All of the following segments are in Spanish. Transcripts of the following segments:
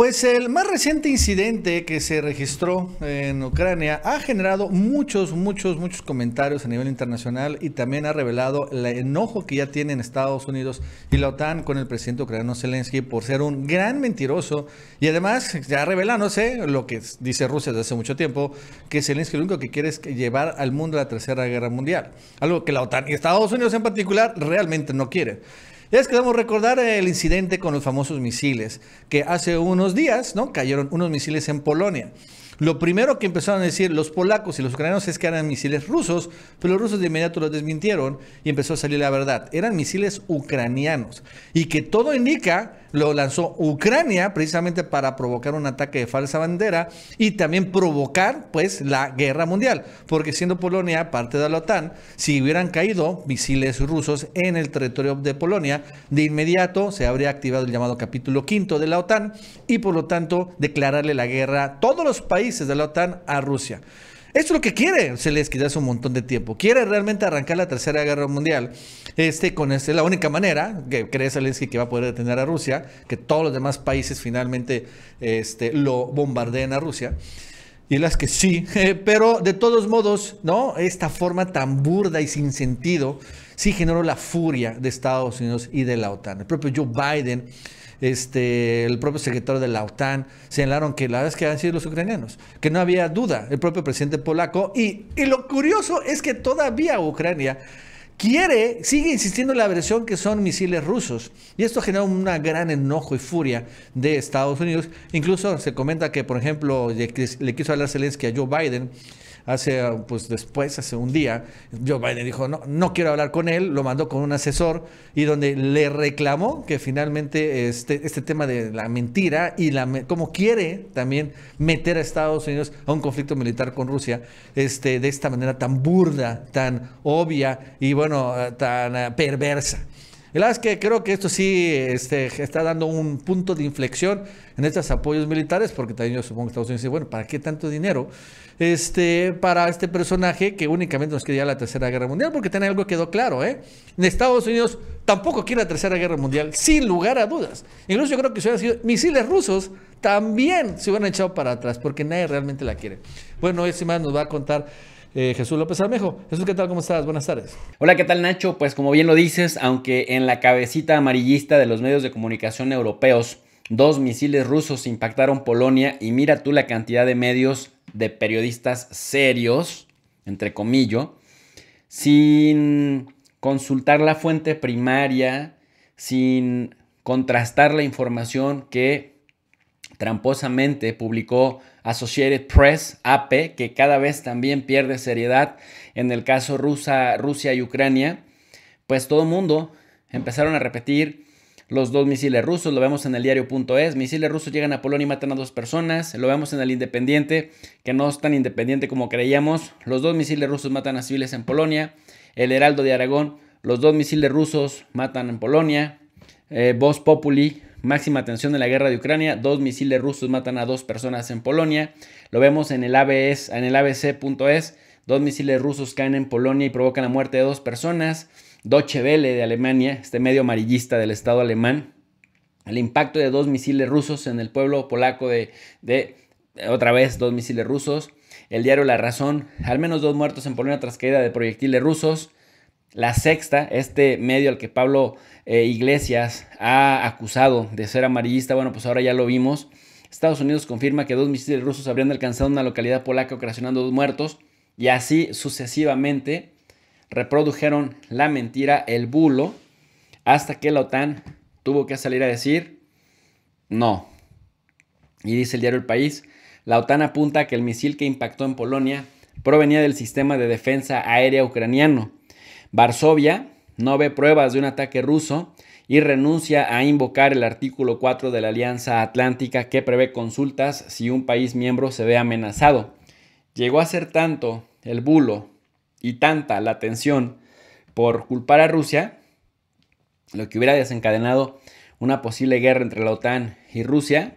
Pues el más reciente incidente que se registró en Ucrania ha generado muchos, muchos, muchos comentarios a nivel internacional y también ha revelado el enojo que ya tienen Estados Unidos y la OTAN con el presidente ucraniano Zelensky por ser un gran mentiroso y además ya revelándose lo que dice Rusia desde hace mucho tiempo, que Zelensky lo único que quiere es llevar al mundo a la Tercera Guerra Mundial, algo que la OTAN y Estados Unidos en particular realmente no quieren. Ya es que debemos recordar el incidente con los famosos misiles, que hace unos días, ¿no? Cayeron unos misiles en Polonia. Lo primero que empezaron a decir los polacos y los ucranianos es que eran misiles rusos, pero los rusos de inmediato los desmintieron y empezó a salir la verdad. Eran misiles ucranianos y que todo indica lo lanzó Ucrania precisamente para provocar un ataque de falsa bandera y también provocar pues la guerra mundial, porque siendo Polonia parte de la OTAN, si hubieran caído misiles rusos en el territorio de Polonia, de inmediato se habría activado el llamado capítulo quinto de la OTAN y por lo tanto declararle la guerra a todos los países de la OTAN a Rusia. Esto es lo que quiere Zelensky desde hace un montón de tiempo. Quiere realmente arrancar la Tercera Guerra Mundial. Este, con este, la única manera que cree Zelensky que va a poder detener a Rusia, que todos los demás países finalmente este, lo bombardeen a Rusia. Y las que sí, pero de todos modos, ¿no? Esta forma tan burda y sin sentido sí generó la furia de Estados Unidos y de la OTAN. El propio Joe Biden este, el propio secretario de la OTAN, señalaron que la vez que han sido los ucranianos, que no había duda, el propio presidente polaco. Y, y lo curioso es que todavía Ucrania quiere, sigue insistiendo en la versión que son misiles rusos. Y esto genera un gran enojo y furia de Estados Unidos. Incluso se comenta que, por ejemplo, le quiso hablar Zelensky a Joe Biden hace, pues después, hace un día, Joe Biden dijo, no, no quiero hablar con él, lo mandó con un asesor y donde le reclamó que finalmente este, este tema de la mentira y la, cómo quiere también meter a Estados Unidos a un conflicto militar con Rusia, este, de esta manera tan burda, tan obvia y bueno, tan eh, perversa la verdad es que creo que esto sí este, está dando un punto de inflexión en estos apoyos militares, porque también yo supongo que Estados Unidos dice, bueno, ¿para qué tanto dinero este, para este personaje que únicamente nos quería la Tercera Guerra Mundial? Porque tiene algo quedó claro, ¿eh? En Estados Unidos tampoco quiere la Tercera Guerra Mundial, sin lugar a dudas. Incluso yo creo que si hubieran sido misiles rusos, también se hubieran echado para atrás, porque nadie realmente la quiere. Bueno, ese más nos va a contar eh, Jesús López Armejo. Jesús, ¿qué tal? ¿Cómo estás? Buenas tardes. Hola, ¿qué tal Nacho? Pues como bien lo dices, aunque en la cabecita amarillista de los medios de comunicación europeos, dos misiles rusos impactaron Polonia y mira tú la cantidad de medios de periodistas serios, entre comillas, sin consultar la fuente primaria, sin contrastar la información que tramposamente publicó Associated Press, AP, que cada vez también pierde seriedad en el caso Rusa, Rusia y Ucrania, pues todo el mundo empezaron a repetir los dos misiles rusos, lo vemos en el diario.es, misiles rusos llegan a Polonia y matan a dos personas, lo vemos en el Independiente, que no es tan independiente como creíamos, los dos misiles rusos matan a civiles en Polonia, el Heraldo de Aragón, los dos misiles rusos matan en Polonia, eh, Vos Populi, Máxima atención en la guerra de Ucrania. Dos misiles rusos matan a dos personas en Polonia. Lo vemos en el ABC.es. Dos misiles rusos caen en Polonia y provocan la muerte de dos personas. Deutsche Welle de Alemania, este medio amarillista del Estado alemán. El impacto de dos misiles rusos en el pueblo polaco de, de otra vez dos misiles rusos. El diario La Razón, al menos dos muertos en Polonia tras caída de proyectiles rusos. La sexta, este medio al que Pablo eh, Iglesias ha acusado de ser amarillista, bueno, pues ahora ya lo vimos. Estados Unidos confirma que dos misiles rusos habrían alcanzado una localidad polaca ocasionando dos muertos y así sucesivamente reprodujeron la mentira, el bulo, hasta que la OTAN tuvo que salir a decir no. Y dice el diario El País, la OTAN apunta que el misil que impactó en Polonia provenía del sistema de defensa aérea ucraniano Varsovia no ve pruebas de un ataque ruso y renuncia a invocar el artículo 4 de la Alianza Atlántica que prevé consultas si un país miembro se ve amenazado. Llegó a ser tanto el bulo y tanta la tensión por culpar a Rusia, lo que hubiera desencadenado una posible guerra entre la OTAN y Rusia,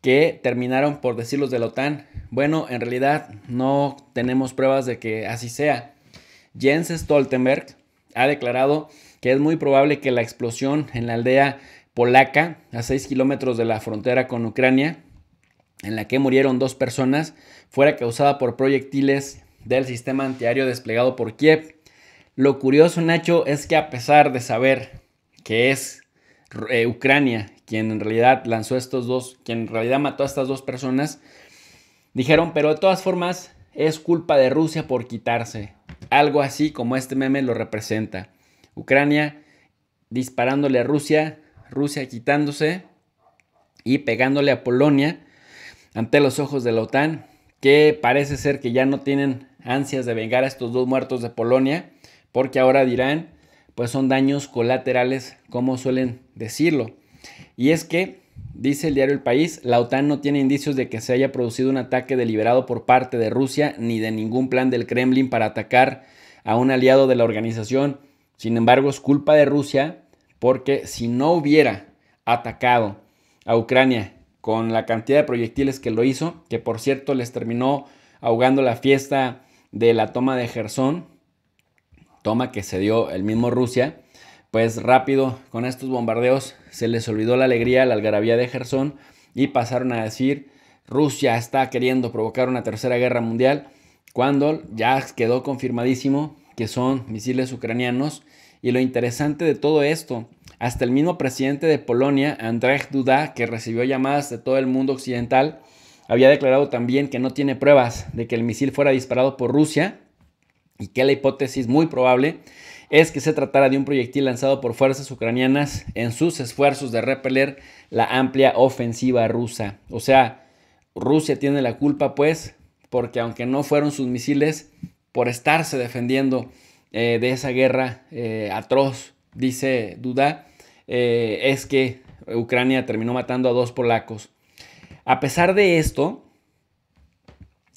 que terminaron por decir los de la OTAN, bueno, en realidad no tenemos pruebas de que así sea. Jens Stoltenberg ha declarado que es muy probable que la explosión en la aldea polaca, a 6 kilómetros de la frontera con Ucrania, en la que murieron dos personas, fuera causada por proyectiles del sistema antiaéreo desplegado por Kiev. Lo curioso, Nacho, es que a pesar de saber que es eh, Ucrania quien en realidad lanzó estos dos, quien en realidad mató a estas dos personas, dijeron, pero de todas formas es culpa de Rusia por quitarse algo así como este meme lo representa. Ucrania disparándole a Rusia, Rusia quitándose y pegándole a Polonia ante los ojos de la OTAN, que parece ser que ya no tienen ansias de vengar a estos dos muertos de Polonia, porque ahora dirán, pues son daños colaterales, como suelen decirlo. Y es que Dice el diario El País, la OTAN no tiene indicios de que se haya producido un ataque deliberado por parte de Rusia ni de ningún plan del Kremlin para atacar a un aliado de la organización. Sin embargo, es culpa de Rusia porque si no hubiera atacado a Ucrania con la cantidad de proyectiles que lo hizo, que por cierto les terminó ahogando la fiesta de la toma de Gerson, toma que se dio el mismo Rusia, pues rápido, con estos bombardeos se les olvidó la alegría, la algarabía de Gerson y pasaron a decir Rusia está queriendo provocar una tercera guerra mundial cuando ya quedó confirmadísimo que son misiles ucranianos. Y lo interesante de todo esto, hasta el mismo presidente de Polonia, Andrzej Duda, que recibió llamadas de todo el mundo occidental, había declarado también que no tiene pruebas de que el misil fuera disparado por Rusia y que la hipótesis muy probable es que se tratara de un proyectil lanzado por fuerzas ucranianas en sus esfuerzos de repeler la amplia ofensiva rusa. O sea, Rusia tiene la culpa pues porque aunque no fueron sus misiles, por estarse defendiendo eh, de esa guerra eh, atroz, dice Duda, eh, es que Ucrania terminó matando a dos polacos. A pesar de esto,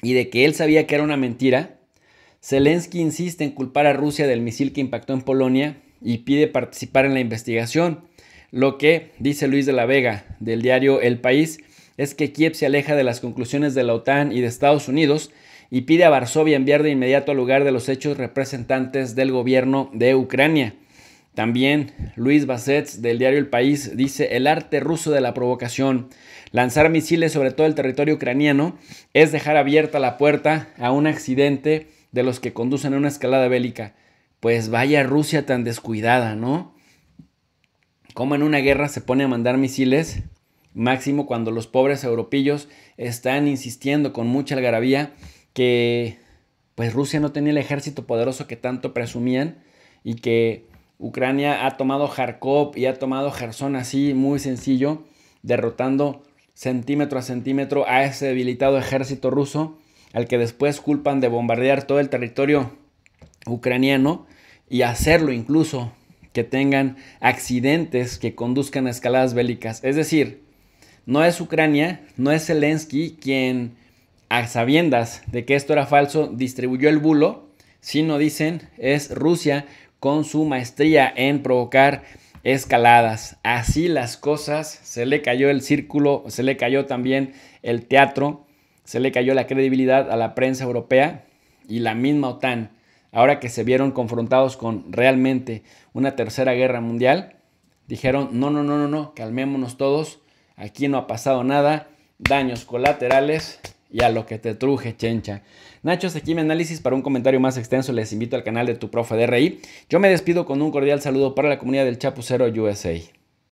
y de que él sabía que era una mentira, Zelensky insiste en culpar a Rusia del misil que impactó en Polonia y pide participar en la investigación. Lo que, dice Luis de la Vega, del diario El País, es que Kiev se aleja de las conclusiones de la OTAN y de Estados Unidos y pide a Varsovia enviar de inmediato al lugar de los hechos representantes del gobierno de Ucrania. También Luis Bassets del diario El País dice el arte ruso de la provocación. Lanzar misiles sobre todo el territorio ucraniano es dejar abierta la puerta a un accidente de los que conducen a una escalada bélica. Pues vaya Rusia tan descuidada, ¿no? Como en una guerra se pone a mandar misiles, máximo cuando los pobres europillos están insistiendo con mucha algarabía que pues Rusia no tenía el ejército poderoso que tanto presumían y que Ucrania ha tomado Kharkov y ha tomado Gerson así muy sencillo, derrotando centímetro a centímetro a ese debilitado ejército ruso al que después culpan de bombardear todo el territorio ucraniano y hacerlo incluso que tengan accidentes que conduzcan a escaladas bélicas. Es decir, no es Ucrania, no es Zelensky quien, a sabiendas de que esto era falso, distribuyó el bulo, sino dicen es Rusia con su maestría en provocar escaladas. Así las cosas, se le cayó el círculo, se le cayó también el teatro se le cayó la credibilidad a la prensa europea y la misma OTAN, ahora que se vieron confrontados con realmente una tercera guerra mundial, dijeron, no, no, no, no, no, calmémonos todos, aquí no ha pasado nada, daños colaterales y a lo que te truje, chencha. Nacho, aquí mi análisis. Para un comentario más extenso les invito al canal de tu profe DRI. Yo me despido con un cordial saludo para la comunidad del Chapucero USA.